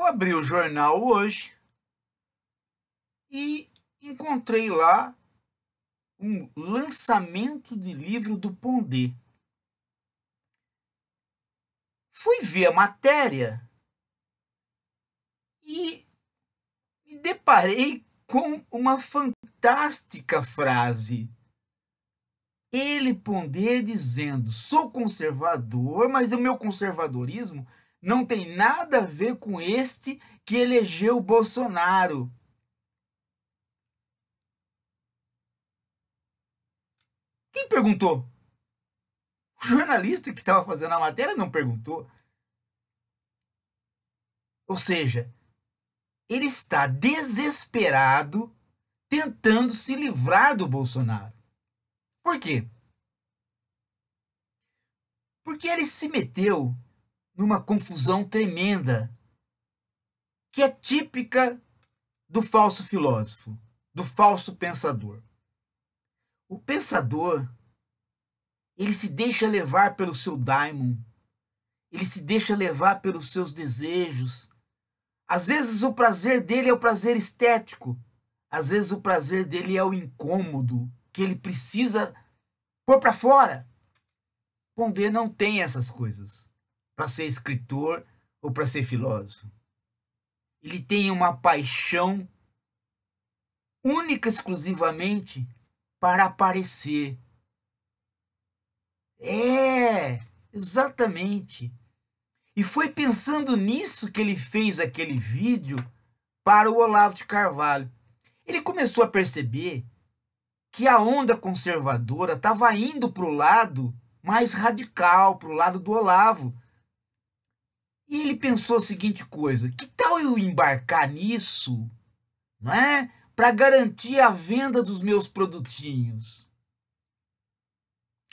eu abri o jornal hoje e encontrei lá um lançamento de livro do Pondé. Fui ver a matéria e me deparei com uma fantástica frase. Ele Pondé dizendo: sou conservador, mas o meu conservadorismo não tem nada a ver com este que elegeu Bolsonaro. Quem perguntou? O jornalista que estava fazendo a matéria não perguntou. Ou seja, ele está desesperado tentando se livrar do Bolsonaro. Por quê? Porque ele se meteu numa confusão tremenda, que é típica do falso filósofo, do falso pensador. O pensador, ele se deixa levar pelo seu daimon, ele se deixa levar pelos seus desejos. Às vezes o prazer dele é o prazer estético, às vezes o prazer dele é o incômodo que ele precisa pôr para fora. Pondé não tem essas coisas para ser escritor ou para ser filósofo. Ele tem uma paixão única exclusivamente para aparecer. É, exatamente. E foi pensando nisso que ele fez aquele vídeo para o Olavo de Carvalho. Ele começou a perceber que a onda conservadora estava indo para o lado mais radical, para o lado do Olavo, e ele pensou a seguinte coisa: que tal eu embarcar nisso, não é? Para garantir a venda dos meus produtinhos.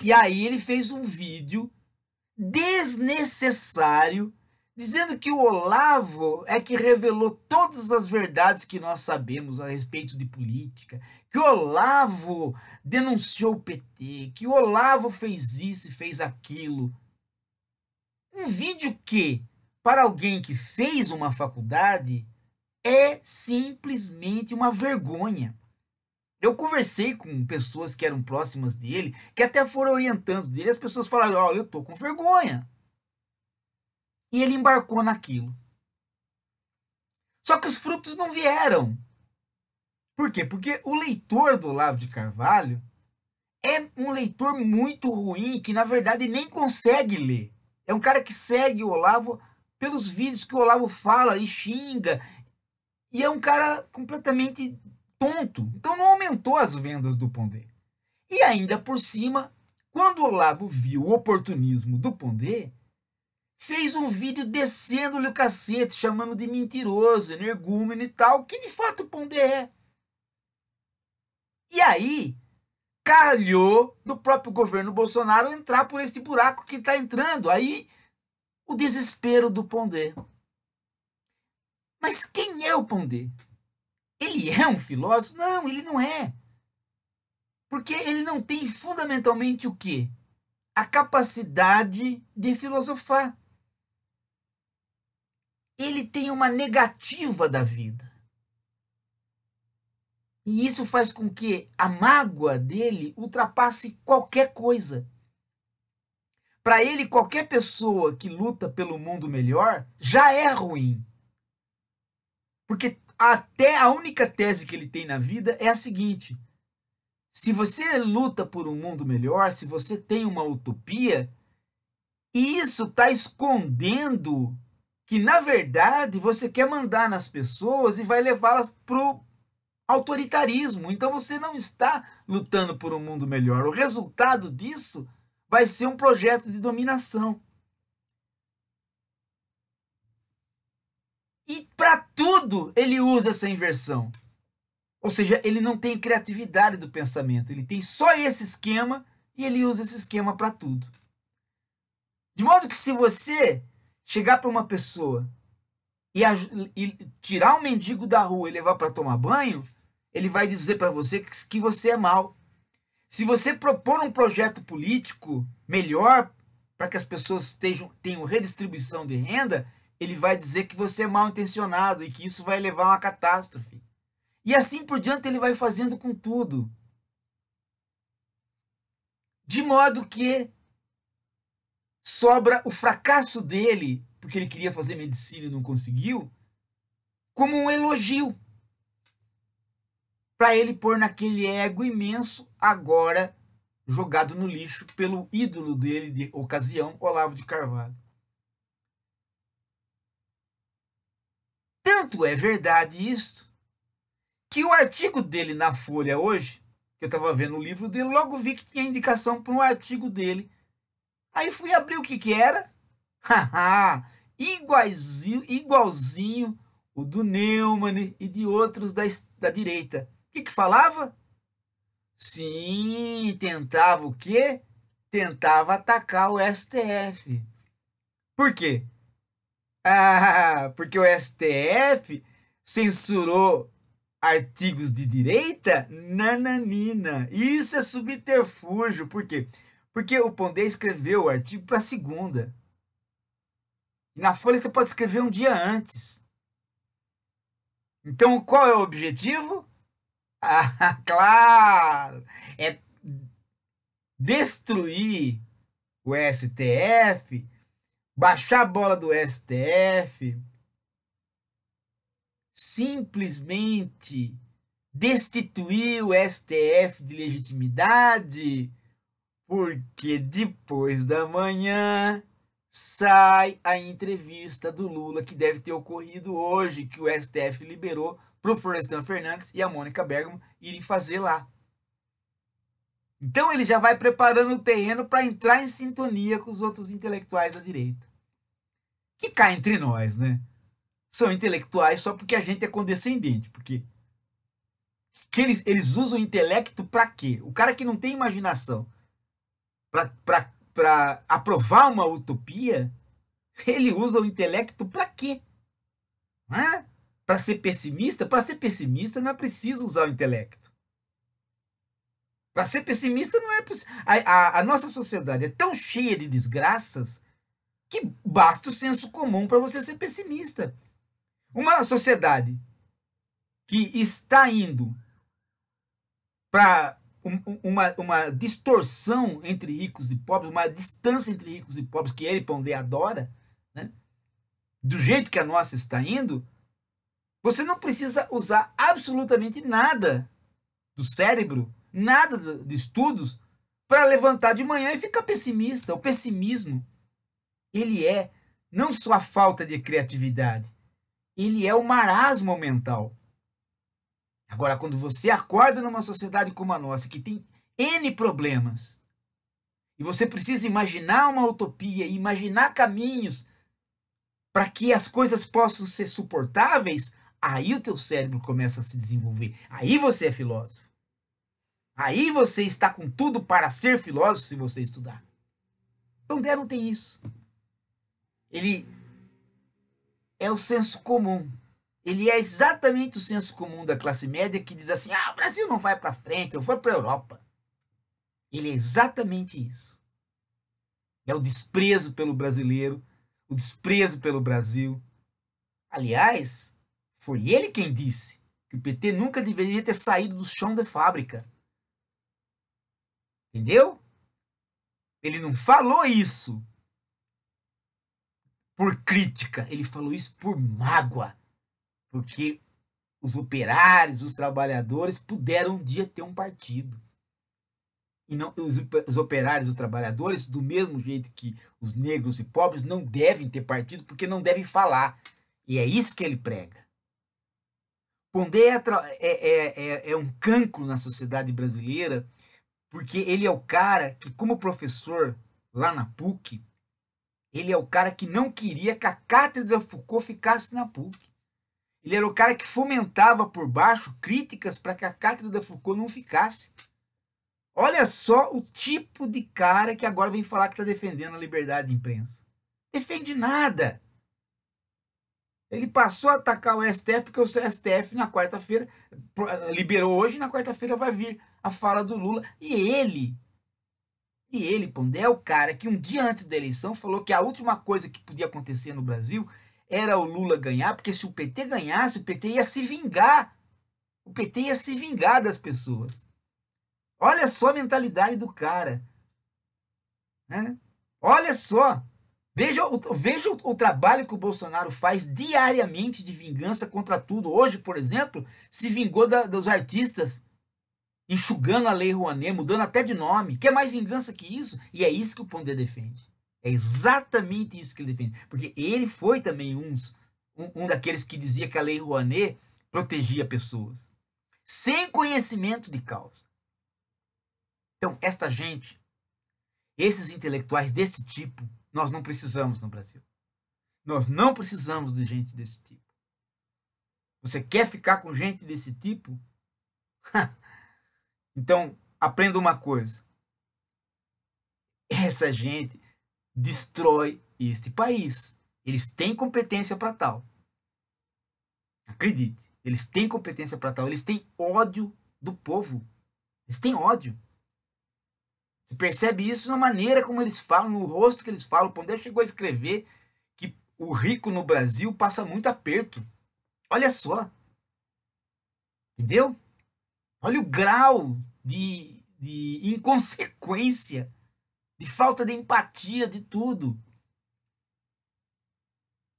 E aí ele fez um vídeo desnecessário dizendo que o Olavo é que revelou todas as verdades que nós sabemos a respeito de política, que o Olavo denunciou o PT, que o Olavo fez isso e fez aquilo. Um vídeo que para alguém que fez uma faculdade, é simplesmente uma vergonha. Eu conversei com pessoas que eram próximas dele, que até foram orientando dele, as pessoas falaram: olha, eu estou com vergonha. E ele embarcou naquilo. Só que os frutos não vieram. Por quê? Porque o leitor do Olavo de Carvalho é um leitor muito ruim, que na verdade nem consegue ler. É um cara que segue o Olavo pelos vídeos que o Olavo fala e xinga. E é um cara completamente tonto. Então não aumentou as vendas do Pondé. E ainda por cima, quando o Olavo viu o oportunismo do Pondé, fez um vídeo descendo-lhe o cacete, chamando de mentiroso, energúmeno e tal, que de fato o Pondé é. E aí, calhou no próprio governo Bolsonaro entrar por este buraco que está entrando. Aí o desespero do Pondé. Mas quem é o Pondé? Ele é um filósofo? Não, ele não é. Porque ele não tem fundamentalmente o quê? A capacidade de filosofar. Ele tem uma negativa da vida. E isso faz com que a mágoa dele ultrapasse qualquer coisa. Para ele, qualquer pessoa que luta pelo mundo melhor já é ruim. Porque até a única tese que ele tem na vida é a seguinte: se você luta por um mundo melhor, se você tem uma utopia, e isso está escondendo que, na verdade, você quer mandar nas pessoas e vai levá-las para o autoritarismo. Então você não está lutando por um mundo melhor. O resultado disso vai ser um projeto de dominação. E para tudo ele usa essa inversão. Ou seja, ele não tem criatividade do pensamento, ele tem só esse esquema e ele usa esse esquema para tudo. De modo que se você chegar para uma pessoa e, e, tirar um mendigo da rua e levar para tomar banho, ele vai dizer para você que, que você é mau se você propor um projeto político melhor para que as pessoas estejam, tenham redistribuição de renda, ele vai dizer que você é mal intencionado e que isso vai levar a uma catástrofe. E assim por diante ele vai fazendo com tudo. De modo que sobra o fracasso dele, porque ele queria fazer medicina e não conseguiu, como um elogio para ele pôr naquele ego imenso, agora jogado no lixo pelo ídolo dele de ocasião, Olavo de Carvalho. Tanto é verdade isto que o artigo dele na Folha hoje, que eu estava vendo o livro dele, logo vi que tinha indicação para um artigo dele. Aí fui abrir o que que era. igualzinho, igualzinho o do Neumann e de outros da, da direita que, que falava? Sim, tentava o quê? Tentava atacar o STF. Por quê? Ah, porque o STF censurou artigos de direita? Nananina. Isso é subterfúgio. Por quê? Porque o Pondé escreveu o artigo para segunda. E na Folha você pode escrever um dia antes. Então, qual é o objetivo? claro! É destruir o STF, baixar a bola do STF, simplesmente destituir o STF de legitimidade, porque depois da manhã sai a entrevista do Lula que deve ter ocorrido hoje, que o STF liberou para o Florestan Fernandes e a Mônica Bergamo irem fazer lá. Então ele já vai preparando o terreno para entrar em sintonia com os outros intelectuais da direita. Que cá entre nós, né? São intelectuais só porque a gente é condescendente, porque que eles, eles usam o intelecto para quê? O cara que não tem imaginação para para aprovar uma utopia, ele usa o intelecto para quê? É? Para ser pessimista? Para ser pessimista não é preciso usar o intelecto. Para ser pessimista não é a, a, a nossa sociedade é tão cheia de desgraças que basta o senso comum para você ser pessimista. Uma sociedade que está indo para uma, uma distorção entre ricos e pobres, uma distância entre ricos e pobres que ele Pondé adora, né? do jeito que a nossa está indo, você não precisa usar absolutamente nada do cérebro, nada de estudos, para levantar de manhã e ficar pessimista. O pessimismo, ele é não só a falta de criatividade, ele é o marasmo mental. Agora, quando você acorda numa sociedade como a nossa, que tem N problemas, e você precisa imaginar uma utopia, imaginar caminhos para que as coisas possam ser suportáveis, aí o teu cérebro começa a se desenvolver. Aí você é filósofo. Aí você está com tudo para ser filósofo se você estudar. Então, Deron tem isso. Ele é o senso comum ele é exatamente o senso comum da classe média que diz assim: ah, o Brasil não vai para frente, eu vou para a Europa. Ele é exatamente isso. É o desprezo pelo brasileiro, o desprezo pelo Brasil. Aliás, foi ele quem disse que o PT nunca deveria ter saído do chão da fábrica. Entendeu? Ele não falou isso por crítica, ele falou isso por mágoa porque os operários, os trabalhadores puderam um dia ter um partido. E não, os, os operários, os trabalhadores, do mesmo jeito que os negros e pobres, não devem ter partido porque não devem falar. E é isso que ele prega. Pondé é, é, é, é, é um cancro na sociedade brasileira porque ele é o cara que, como professor lá na PUC, ele é o cara que não queria que a cátedra Foucault ficasse na PUC. Ele era o cara que fomentava por baixo críticas para que a cátedra Foucault não ficasse. Olha só o tipo de cara que agora vem falar que está defendendo a liberdade de imprensa. Defende nada. Ele passou a atacar o STF porque o STF na quarta-feira eh, liberou hoje, e na quarta-feira vai vir a fala do Lula e ele e ele, Pondé, é o cara que um dia antes da eleição falou que a última coisa que podia acontecer no Brasil era o Lula ganhar, porque se o PT ganhasse, o PT ia se vingar. O PT ia se vingar das pessoas. Olha só a mentalidade do cara. Né? Olha só. Veja, veja o trabalho que o Bolsonaro faz diariamente de vingança contra tudo. Hoje, por exemplo, se vingou da, dos artistas, enxugando a Lei Rouanet, mudando até de nome. Quer mais vingança que isso? E é isso que o Ponder defende. É exatamente isso que ele defende. Porque ele foi também uns, um, um daqueles que dizia que a lei Rouanet protegia pessoas. Sem conhecimento de causa. Então, esta gente, esses intelectuais desse tipo, nós não precisamos no Brasil. Nós não precisamos de gente desse tipo. Você quer ficar com gente desse tipo? então, aprenda uma coisa. Essa gente destrói este país. Eles têm competência para tal. Acredite, eles têm competência para tal. Eles têm ódio do povo. Eles têm ódio. Você percebe isso na maneira como eles falam, no rosto que eles falam. O Pondé chegou a escrever que o rico no Brasil passa muito aperto. Olha só. Entendeu? Olha o grau de, de inconsequência de falta de empatia, de tudo.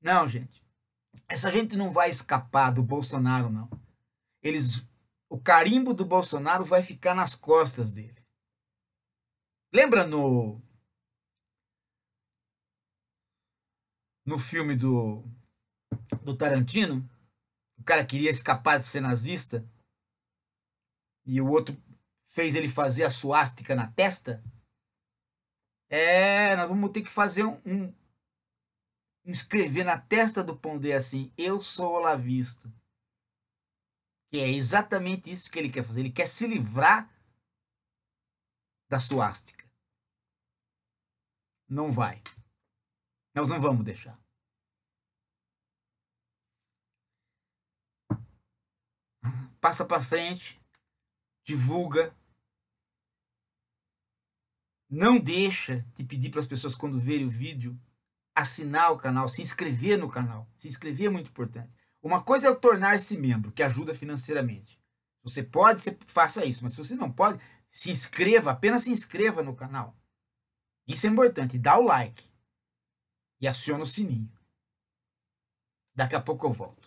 Não, gente. Essa gente não vai escapar do Bolsonaro, não. Eles, o carimbo do Bolsonaro vai ficar nas costas dele. Lembra no no filme do do Tarantino, o cara queria escapar de ser nazista e o outro fez ele fazer a suástica na testa? É, nós vamos ter que fazer um, um escrever na testa do Pondé assim: Eu sou olavista. Que é exatamente isso que ele quer fazer. Ele quer se livrar da suástica. Não vai. Nós não vamos deixar. Passa para frente, divulga, não deixa de pedir para as pessoas quando verem o vídeo assinar o canal, se inscrever no canal. Se inscrever é muito importante. Uma coisa é tornar-se membro, que ajuda financeiramente. Você pode, você faça isso, mas se você não pode, se inscreva, apenas se inscreva no canal. Isso é importante, dá o like e aciona o sininho. Daqui a pouco eu volto.